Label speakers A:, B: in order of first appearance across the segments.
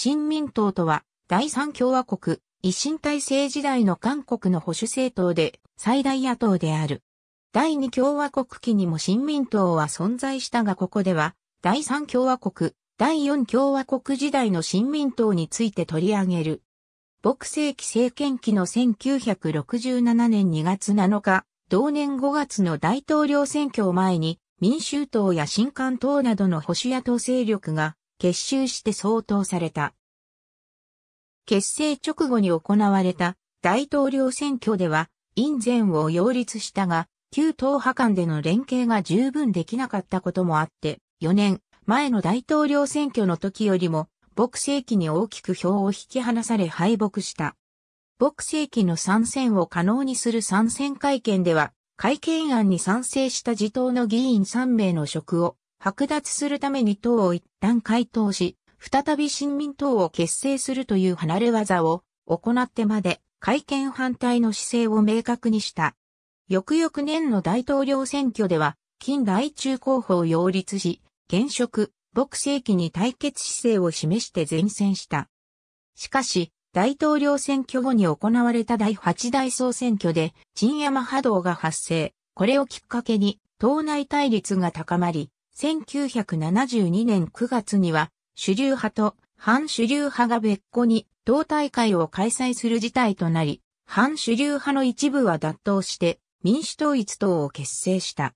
A: 新民党とは、第三共和国、維新体制時代の韓国の保守政党で、最大野党である。第二共和国期にも新民党は存在したがここでは、第三共和国、第四共和国時代の新民党について取り上げる。牧世紀政権期の1967年2月7日、同年5月の大統領選挙を前に、民衆党や新官党などの保守野党勢力が結集して総統された。結成直後に行われた大統領選挙では、院前を擁立したが、旧党派間での連携が十分できなかったこともあって、4年前の大統領選挙の時よりも、牧世紀に大きく票を引き離され敗北した。牧世紀の参戦を可能にする参戦会見では、会見案に賛成した自党の議員3名の職を剥奪するために党を一旦回答し、再び新民党を結成するという離れ技を行ってまで改憲反対の姿勢を明確にした。翌々年の大統領選挙では、近代中候補を擁立し、現職、牧世紀に対決姿勢を示して前線した。しかし、大統領選挙後に行われた第8大総選挙で、陳山波動が発生。これをきっかけに、党内対立が高まり、1972年9月には、主流派と反主流派が別個に党大会を開催する事態となり、反主流派の一部は脱党して民主統一党を結成した。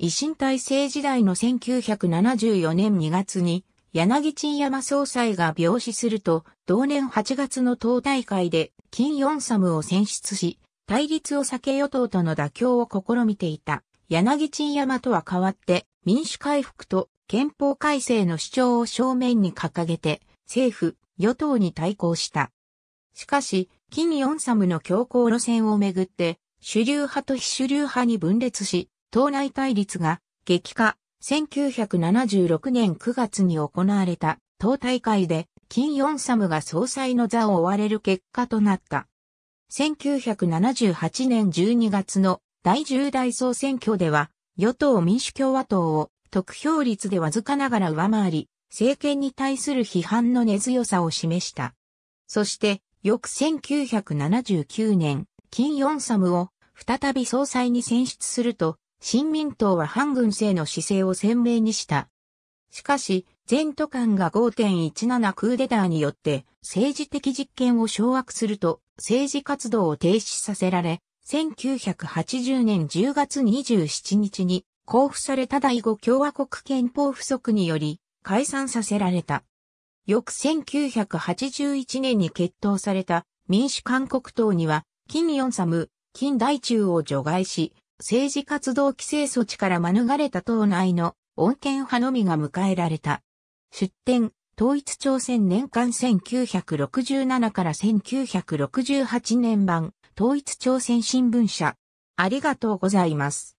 A: 維新体制時代の1974年2月に柳沈山総裁が病死すると、同年8月の党大会で金四サムを選出し、対立を避け与党との妥協を試みていた。柳沈山とは変わって民主回復と憲法改正の主張を正面に掲げて、政府、与党に対抗した。しかし、金四サムの強硬路線をめぐって、主流派と非主流派に分裂し、党内対立が激化。1976年9月に行われた党大会で、金四サムが総裁の座を追われる結果となった。1978年12月の第10代総選挙では、与党民主共和党を得票率でわずかながら上回り、政権に対する批判の根強さを示した。そして、翌1979年、金四サムを再び総裁に選出すると、新民党は反軍政の姿勢を鮮明にした。しかし、全都官が5.17クーデターによって政治的実権を掌握すると政治活動を停止させられ、1980年10月27日に交付された第五共和国憲法不足により解散させられた。翌1981年に決闘された民主韓国党には、金ヨンサム、金大中を除外し、政治活動規制措置から免れた党内の穏健派のみが迎えられた。出典、統一朝鮮年間1967から1968年版、統一朝鮮新聞社。ありがとうございます。